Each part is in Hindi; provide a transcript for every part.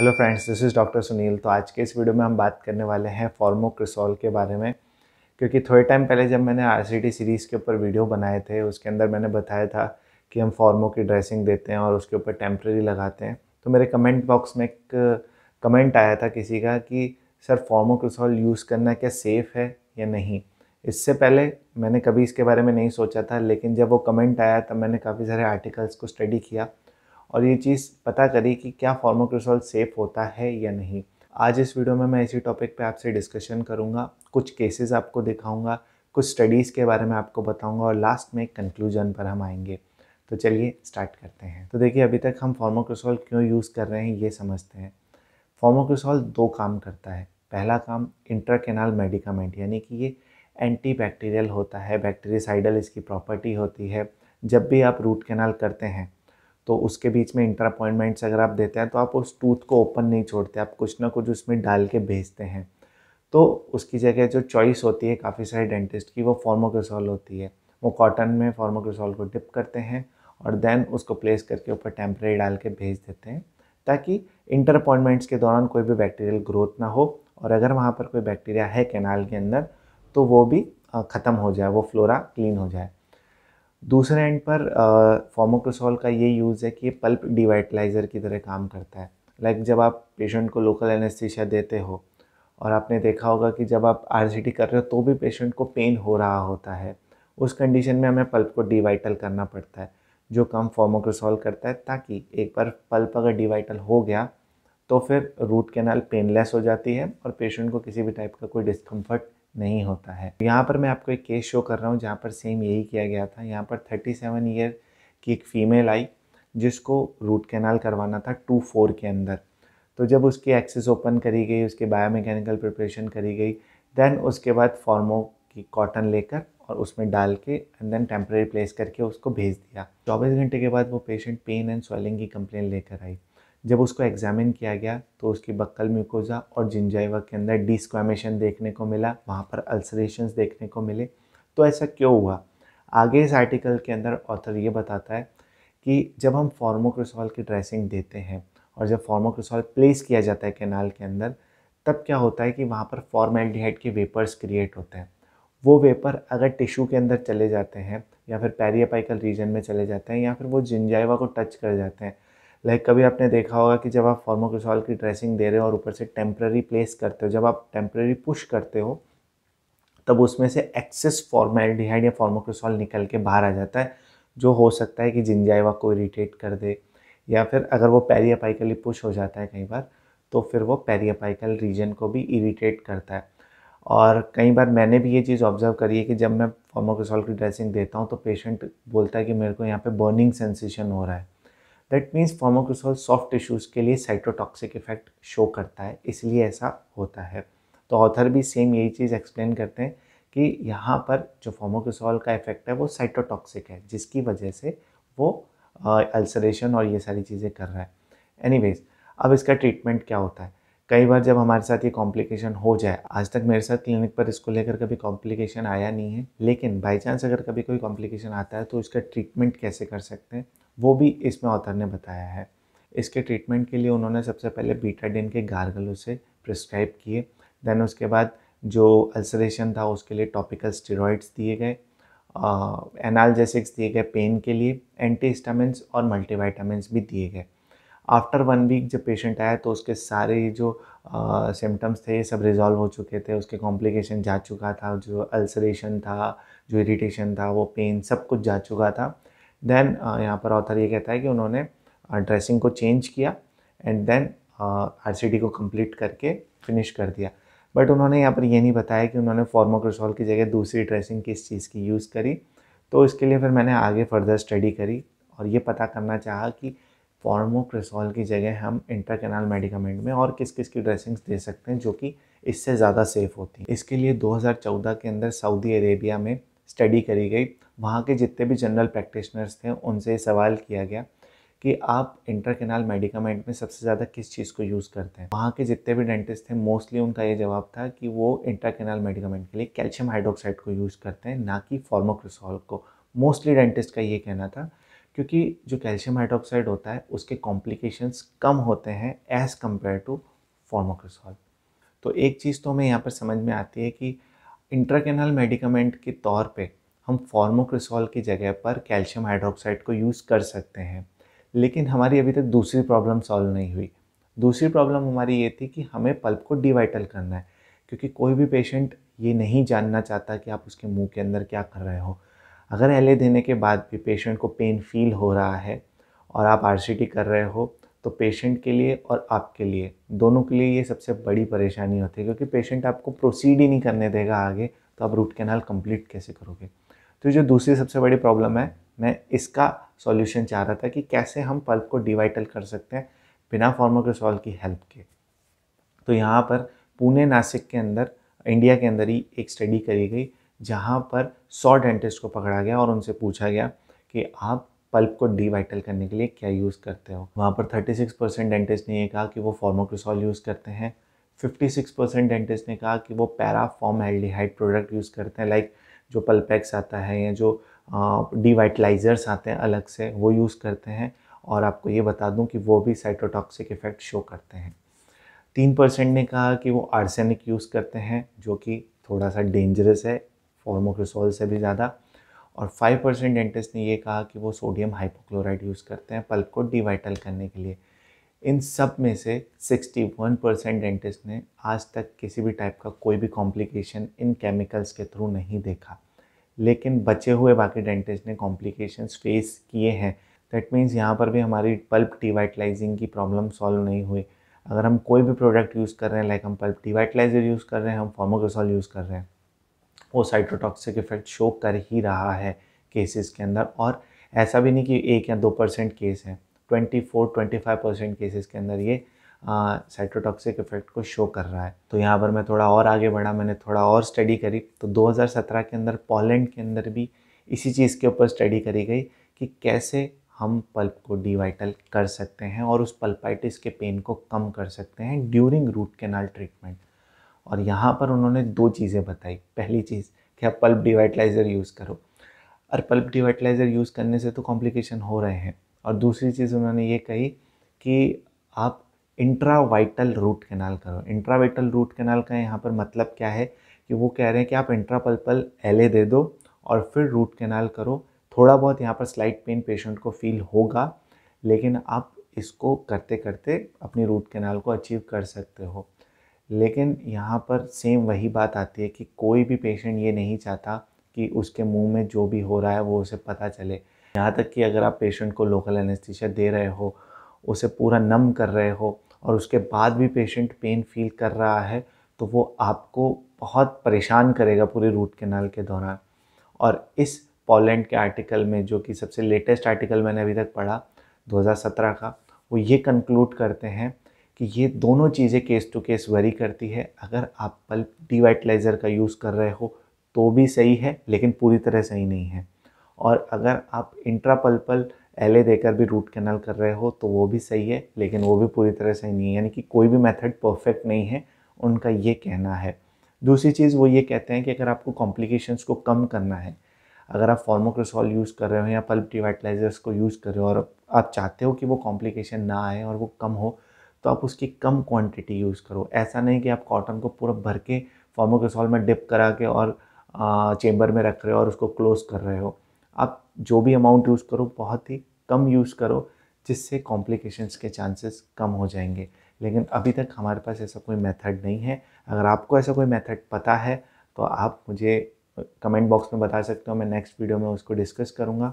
hello friends this is doctor Sunil तो आज के इस वीडियो में हम बात करने वाले हैं फॉर्मोक्रिसोल के बारे में क्योंकि थोड़े टाइम पहले जब मैंने आर सीरीज़ के ऊपर वीडियो बनाए थे उसके अंदर मैंने बताया था कि हम फॉर्मो की ड्रेसिंग देते हैं और उसके ऊपर टेम्प्रेरी लगाते हैं तो मेरे कमेंट बॉक्स में एक कमेंट uh, आया था किसी का कि सर फॉर्मोक्रिसोल यूज़ करना क्या सेफ़ है या नहीं इससे पहले मैंने कभी इसके बारे में नहीं सोचा था लेकिन जब वो कमेंट आया तब मैंने काफ़ी सारे आर्टिकल्स को स्टडी किया और ये चीज़ पता करी कि क्या फॉर्मोक्रिसोल सेफ़ होता है या नहीं आज इस वीडियो में मैं इसी टॉपिक पे आपसे डिस्कशन करूँगा कुछ केसेस आपको दिखाऊँगा कुछ स्टडीज़ के बारे में आपको बताऊँगा और लास्ट में कंक्लूजन पर हम आएंगे तो चलिए स्टार्ट करते हैं तो देखिए अभी तक हम फॉर्मोक्रिसोल क्यों यूज़ कर रहे हैं ये समझते हैं फॉर्मोक्रिसोल दो काम करता है पहला काम इंट्राकेनाल मेडिकामेंट यानी कि ये एंटी बैक्टीरियल होता है बैक्टीरियसाइडल इसकी प्रॉपर्टी होती है जब भी आप रूट कैनाल करते हैं तो उसके बीच में इंटर अपॉइंटमेंट्स अगर आप देते हैं तो आप उस टूथ को ओपन नहीं छोड़ते आप कुछ ना कुछ उसमें डाल के भेजते हैं तो उसकी जगह जो चॉइस होती है काफ़ी सारे डेंटिस्ट की वो फॉर्मोक्रोसॉल होती है वो कॉटन में फॉर्मोक्रोसॉल को डिप करते हैं और देन उसको प्लेस करके ऊपर टेम्परेरी डाल के भेज देते हैं ताकि इंटर अपॉइंटमेंट्स के दौरान कोई भी बैक्टीरियल ग्रोथ ना हो और अगर वहाँ पर कोई बैक्टीरिया है कैनाल के अंदर तो वो भी ख़त्म हो जाए वो फ्लोरा क्लीन हो जाए दूसरे एंड पर फॉर्मोक्रोसॉल का ये यूज़ है कि ये पल्प डिवाइटलाइज़र की तरह काम करता है लाइक जब आप पेशेंट को लोकल एनेस्थीसिया देते हो और आपने देखा होगा कि जब आप आर कर रहे हो तो भी पेशेंट को पेन हो रहा होता है उस कंडीशन में हमें पल्प को डिवाइटल करना पड़ता है जो काम फॉर्मोक्रोसॉल करता है ताकि एक बार पल्प अगर डिवाइटल हो गया तो फिर रूट कैनाल पेनलेस हो जाती है और पेशेंट को किसी भी टाइप का कोई डिस्कम्फर्ट नहीं होता है यहाँ पर मैं आपको एक केस शो कर रहा हूँ जहाँ पर सेम यही किया गया था यहाँ पर 37 ईयर की एक फ़ीमेल आई जिसको रूट कैनाल करवाना था टू फोर के अंदर तो जब उसकी एक्सेस ओपन करी गई उसके बायोमैकेनिकल प्रिपरेशन करी गई देन उसके बाद फॉर्मो की कॉटन लेकर और उसमें डाल के एंड देन टेम्प्रेरी प्लेस करके उसको भेज दिया चौबीस घंटे के बाद वो पेशेंट पेन एंड स्वेलिंग की कंप्लेन लेकर आई जब उसको एग्जामिन किया गया तो उसकी बक्कल म्यूकोजा और जिंजाइवा के अंदर डिस्क्वामेशन देखने को मिला वहाँ पर अल्सरेशंस देखने को मिले तो ऐसा क्यों हुआ आगे इस आर्टिकल के अंदर ऑथर ये बताता है कि जब हम फॉर्मोक्रोसॉल की ड्रेसिंग देते हैं और जब फॉर्मोक्रोसॉल प्लेस किया जाता है कैनाल के अंदर तब क्या होता है कि वहाँ पर फॉर्मेल्डिहाइड के वेपर्स क्रिएट होते हैं वो वेपर अगर टिश्यू के अंदर चले जाते हैं या फिर पैरियापाइकल रीजन में चले जाते हैं या फिर वो जिंजाइवा को टच कर जाते हैं लाइक like कभी आपने देखा होगा कि जब आप फॉर्मोकोसॉल की ड्रेसिंग दे रहे हो और ऊपर से टेम्प्रेरी प्लेस करते हो जब आप टेम्प्रेरी पुश करते हो तब उसमें से एक्सेस फॉर्मेल्डिहाइड या फॉर्मोकोसॉल निकल के बाहर आ जाता है जो हो सकता है कि जिंजाइवा को इरीटेट कर दे या फिर अगर वो पेरियापाइकली पुश हो जाता है कई बार तो फिर वो पेरियापाइकल रीजन को भी इरीटेट करता है और कई बार मैंने भी ये चीज़ ऑब्जर्व करी है कि जब मैं फॉर्मोकोसॉल की ड्रेसिंग देता हूँ तो पेशेंट बोलता है कि मेरे को यहाँ पे बर्निंग सेंसेशन हो रहा है that means formocresol soft tissues के लिए साइटोटॉक्सिक इफेक्ट शो करता है इसलिए ऐसा होता है तो ऑथर भी सेम यही चीज़ एक्सप्लेन करते हैं कि यहाँ पर जो फॉर्मोक्रोसोल का इफेक्ट है वो साइटोटॉक्सिक है जिसकी वजह से वो अल्सरेशन और ये सारी चीज़ें कर रहा है एनीवेज अब इसका ट्रीटमेंट क्या होता है कई बार जब हमारे साथ ये कॉम्प्लिकेशन हो जाए आज तक मेरे साथ क्लिनिक पर इसको लेकर कभी कॉम्प्लिकेशन आया नहीं है लेकिन बाई चांस अगर कभी कोई कॉम्प्लिकेशन आता है तो इसका ट्रीटमेंट कैसे कर सकते हैं वो भी इसमें ऑथर ने बताया है इसके ट्रीटमेंट के लिए उन्होंने सबसे पहले बीटाडिन के गारगल उसे प्रिस्क्राइब किए देन उसके बाद जो अल्सरेशन था उसके लिए टॉपिकल स्टेरॉइड्स दिए गए एनालजेसिक्स दिए गए पेन के लिए एंटी हिस्टामिनस और मल्टीवाइटामस भी दिए गए आफ्टर वन वीक जब पेशेंट आया तो उसके सारे जो सिम्टम्स थे ये सब रिजॉल्व हो चुके थे उसके कॉम्प्लिकेशन जा चुका था जो अल्सरेशन था जो इरिटेशन था वो पेन सब कुछ जा चुका था देन uh, यहाँ पर ऑथर ये कहता है कि उन्होंने ड्रेसिंग uh, को चेंज किया एंड देन आर को कंप्लीट करके फिनिश कर दिया बट उन्होंने यहाँ पर ये नहीं बताया कि उन्होंने फॉर्मोक्रोसॉल की जगह दूसरी ड्रेसिंग किस चीज़ की यूज़ करी तो इसके लिए फिर मैंने आगे फर्दर स्टडी करी और ये पता करना चाहा कि फॉर्मोक्रेसॉल की जगह हम इंटरकैनाल मेडिकामेंट में और किस किस की ड्रेसिंग्स दे सकते हैं जो कि इससे ज़्यादा सेफ़ होती हैं इसके लिए 2014 के अंदर सऊदी अरेबिया में स्टडी करी गई वहाँ के जितने भी जनरल प्रैक्टिशनर्स थे उनसे सवाल किया गया कि आप इंटरकेनाल मेडिकामेंट में सबसे ज़्यादा किस चीज़ को यूज़ करते हैं वहाँ के जितने भी डेंटिस्ट थे मोस्टली उनका ये जवाब था कि वो इंटरकेनाल मेडिकामेंट के लिए कैल्शियम हाइड्रोक्साइड को यूज़ करते हैं ना कि फॉर्मोक्रिसोल को मोस्टली डेंटिस्ट का ये कहना था क्योंकि जो कैल्शियम हाइड्रोक्साइड होता है उसके कॉम्प्लिकेशंस कम होते हैं एज़ कम्पेयर टू फॉर्मोक्रिसोल तो एक चीज़ तो हमें यहाँ पर समझ में आती है कि इंटरकेनाल मेडिकामेंट के तौर पर हम फॉर्मोक्रिसोल की जगह पर कैल्शियम हाइड्रोक्साइड को यूज़ कर सकते हैं लेकिन हमारी अभी तक दूसरी प्रॉब्लम सॉल्व नहीं हुई दूसरी प्रॉब्लम हमारी ये थी कि हमें पल्प को डिवाइटल करना है क्योंकि कोई भी पेशेंट ये नहीं जानना चाहता कि आप उसके मुंह के अंदर क्या कर रहे हो अगर एल देने के बाद भी पेशेंट को पेन फील हो रहा है और आप आर कर रहे हो तो पेशेंट के लिए और आपके लिए दोनों के लिए ये सबसे बड़ी परेशानी होती है क्योंकि पेशेंट आपको प्रोसीड ही नहीं करने देगा आगे तो आप रूट कैनाल कंप्लीट कैसे करोगे तो जो दूसरी सबसे बड़ी प्रॉब्लम है मैं इसका सॉल्यूशन चाह रहा था कि कैसे हम पल्प को डिवाइटल कर सकते हैं बिना फॉर्मोक्रोसॉल की हेल्प के तो यहाँ पर पुणे नासिक के अंदर इंडिया के अंदर ही एक स्टडी करी गई जहाँ पर सौ डेंटिस्ट को पकड़ा गया और उनसे पूछा गया कि आप पल्प को डिवाइटल करने के लिए क्या यूज़ करते हो वहाँ पर 36 परसेंट डेंटिस्ट ने यह कहा कि वो फॉर्मोक्रोसॉल यूज़ करते हैं 56 परसेंट डेंटिस्ट ने कहा कि वो पैराफॉर्म एल्डिहाइड प्रोडक्ट यूज़ करते हैं लाइक like जो पल्पैक्स आता है या जो डिवाइटलाइज़र्स आते हैं अलग से वो यूज़ करते हैं और आपको ये बता दूं कि वो भी साइटोटॉक्सिक इफ़ेक्ट शो करते हैं तीन परसेंट ने कहा कि वो आर्सेनिक यूज़ करते हैं जो कि थोड़ा सा डेंजरस है फॉर्मोक्रोसोल से भी ज़्यादा और फाइव परसेंट डेंटिस्ट ने ये कहा कि वो सोडियम हाइपोक्लोराइड यूज़ करते हैं पल्प को डिवाइटल करने के लिए इन सब में से 61 परसेंट डेंटिस्ट ने आज तक किसी भी टाइप का कोई भी कॉम्प्लिकेशन इन केमिकल्स के थ्रू नहीं देखा लेकिन बचे हुए बाकी डेंटिस्ट ने कॉम्प्लिकेशंस फेस किए हैं दैट मीन्स यहाँ पर भी हमारी पल्प डिवाइटलाइजिंग की प्रॉब्लम सॉल्व नहीं हुई अगर हम कोई भी प्रोडक्ट यूज़ कर रहे हैं लाइक हम पल्प डिवाइटलाइजर यूज़ कर रहे हैं हम फॉर्मोकोसॉल यूज़ कर रहे हैं वो साइट्रोटॉक्सिक इफेक्ट शो कर ही रहा है केसेस के अंदर और ऐसा भी नहीं कि एक या दो परसेंट केस हैं 24-25 परसेंट केसेस के अंदर ये साइटोटॉक्सिक इफेक्ट को शो कर रहा है तो यहाँ पर मैं थोड़ा और आगे बढ़ा मैंने थोड़ा और स्टडी करी तो 2017 के अंदर पोलैंड के अंदर भी इसी चीज़ के ऊपर स्टडी करी गई कि कैसे हम पल्प को डिवाइटल कर सकते हैं और उस पल्पाइटिस के पेन को कम कर सकते हैं ड्यूरिंग रूट कैनाल ट्रीटमेंट और यहाँ पर उन्होंने दो चीज़ें बताई पहली चीज़ कि आप पल्प डिवाइटलाइज़र यूज़ करो और पल्प डिवाइटलाइज़र यूज़ करने से तो कॉम्प्लिकेशन हो रहे हैं और दूसरी चीज़ उन्होंने ये कही कि आप इंट्रावाइटल रूट कैनाल करो इंट्रावाइटल रूट कैनाल का यहाँ पर मतलब क्या है कि वो कह रहे हैं कि आप इंट्रापल्पल एल दे दो और फिर रूट कैनाल करो थोड़ा बहुत यहाँ पर स्लाइट पेन पेशेंट को फील होगा लेकिन आप इसको करते करते अपनी रूट कैनाल को अचीव कर सकते हो लेकिन यहाँ पर सेम वही बात आती है कि कोई भी पेशेंट ये नहीं चाहता कि उसके मुंह में जो भी हो रहा है वो उसे पता चले यहाँ तक कि अगर आप पेशेंट को लोकल एनेस्थीशिया दे रहे हो उसे पूरा नम कर रहे हो और उसके बाद भी पेशेंट पेन फील कर रहा है तो वो आपको बहुत परेशान करेगा पूरे रूट कैनाल के दौरान और इस पोलैंड के आर्टिकल में जो कि सबसे लेटेस्ट आर्टिकल मैंने अभी तक पढ़ा 2017 का वो ये कंक्लूड करते हैं कि ये दोनों चीज़ें केस टू केस वरी करती है अगर आप पल्प डिवाइटलाइज़र का यूज़ कर रहे हो तो भी सही है लेकिन पूरी तरह सही नहीं है और अगर आप इंट्रापल्पल एल ए देकर भी रूट कैनल कर रहे हो तो वो भी सही है लेकिन वो भी पूरी तरह सही नहीं है यानी कि कोई भी मेथड परफेक्ट नहीं है उनका ये कहना है दूसरी चीज़ वो ये कहते हैं कि अगर आपको कॉम्प्लिकेशंस को कम करना है अगर आप फॉर्मोक्रोसॉल यूज़ कर रहे हो या पल्प डिवाइटलाइजर्स को यूज़ कर रहे हो और आप चाहते हो कि वो कॉम्प्लिकेशन ना आए और वो कम हो तो आप उसकी कम क्वांटिटी यूज़ करो ऐसा नहीं कि आप कॉटन को पूरा भर के फॉर्मोक्रोसॉल में डिप करा के और चेंबर में रख रहे हो और उसको क्लोज़ कर रहे हो आप जो भी अमाउंट यूज़ करो बहुत ही कम यूज़ करो जिससे कॉम्प्लिकेशंस के चांसेस कम हो जाएंगे लेकिन अभी तक हमारे पास ऐसा कोई मेथड नहीं है अगर आपको ऐसा कोई मेथड पता है तो आप मुझे कमेंट बॉक्स में बता सकते हो मैं नेक्स्ट वीडियो में उसको डिस्कस करूँगा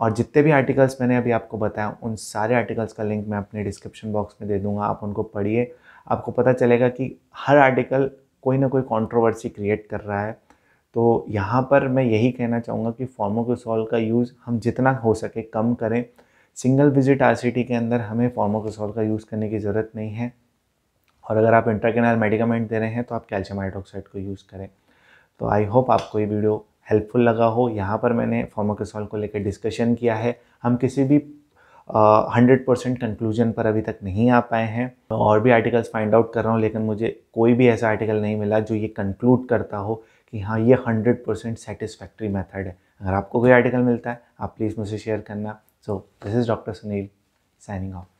और जितने भी आर्टिकल्स मैंने अभी आपको बताया उन सारे आर्टिकल्स का लिंक मैं अपने डिस्क्रिप्शन बॉक्स में दे दूँगा आप उनको पढ़िए आपको पता चलेगा कि हर आर्टिकल कोई ना कोई कंट्रोवर्सी क्रिएट कर रहा है तो यहाँ पर मैं यही कहना चाहूँगा कि फॉर्मोकोसॉल का यूज़ हम जितना हो सके कम करें सिंगल विजिट आर के अंदर हमें फॉर्मोकोसॉल का यूज़ करने की ज़रूरत नहीं है और अगर आप इंट्राकेनाल मेडिकामेंट दे रहे हैं तो आप कैल्शियम हाइड्रोक्साइड को यूज़ करें तो आई होप आपको ये वीडियो हेल्पफुल लगा हो यहाँ पर मैंने फॉर्मोकोसॉल को लेकर डिस्कशन किया है हम किसी भी हंड्रेड परसेंट कंक्लूजन पर अभी तक नहीं आ पाए हैं और भी आर्टिकल्स फाइंड आउट कर रहा हूँ लेकिन मुझे कोई भी ऐसा आर्टिकल नहीं मिला जो ये कंक्लूड करता हो कि हाँ ये हंड्रेड परसेंट सेटिस्फैक्ट्री मैथड है अगर आपको कोई आर्टिकल मिलता है आप प्लीज़ मुझसे शेयर करना so this is doctor Sunil signing of